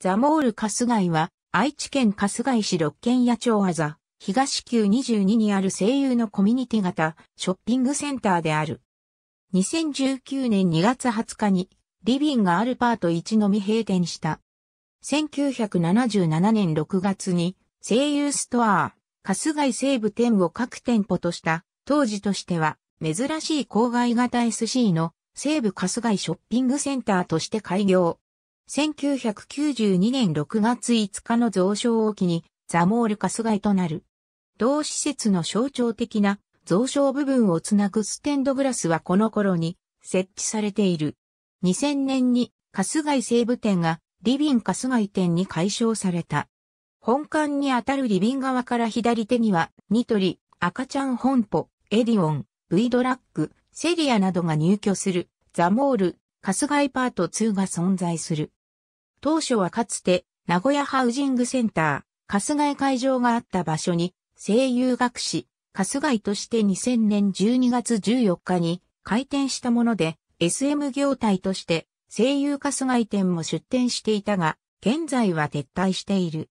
ザモールカスガイは、愛知県カスガイ市六軒野町あざ、東急22にある声優のコミュニティ型ショッピングセンターである。2019年2月20日に、リビンがアルパート1のみ閉店した。1977年6月に、声優ストア、カスガイ西部店を各店舗とした、当時としては、珍しい郊外型 SC の西部スガイショッピングセンターとして開業。1992年6月5日の増床を機にザモールカス街となる。同施設の象徴的な増床部分をつなぐステンドグラスはこの頃に設置されている。2000年にカス街西部店がリビンカス街店に解消された。本館にあたるリビン側から左手にはニトリ、赤ちゃん本舗、エディオン、V ドラッグ、セリアなどが入居するザモール、カスガイパート2が存在する。当初はかつて、名古屋ハウジングセンター、春日井会場があった場所に、声優学士、春日井として2000年12月14日に開店したもので、SM 業態として声優春日井店も出店していたが、現在は撤退している。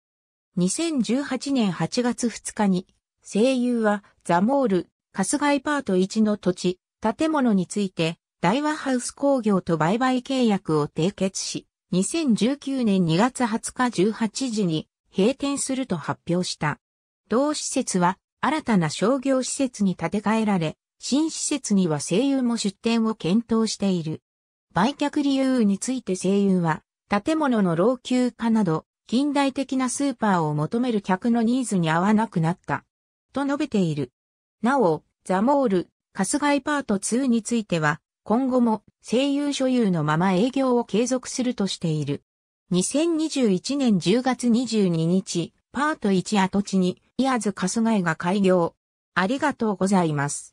2018年8月2日に、声優はザモール、春日井パート1の土地、建物について、大和ハウス工業と売買契約を締結し、2019年2月20日18時に閉店すると発表した。同施設は新たな商業施設に建て替えられ、新施設には声優も出店を検討している。売却理由について声優は、建物の老朽化など、近代的なスーパーを求める客のニーズに合わなくなった。と述べている。なお、ザモール、カスガイパート2については、今後も声優所有のまま営業を継続するとしている。2021年10月22日、パート1跡地に、イアズ・カスガイが開業。ありがとうございます。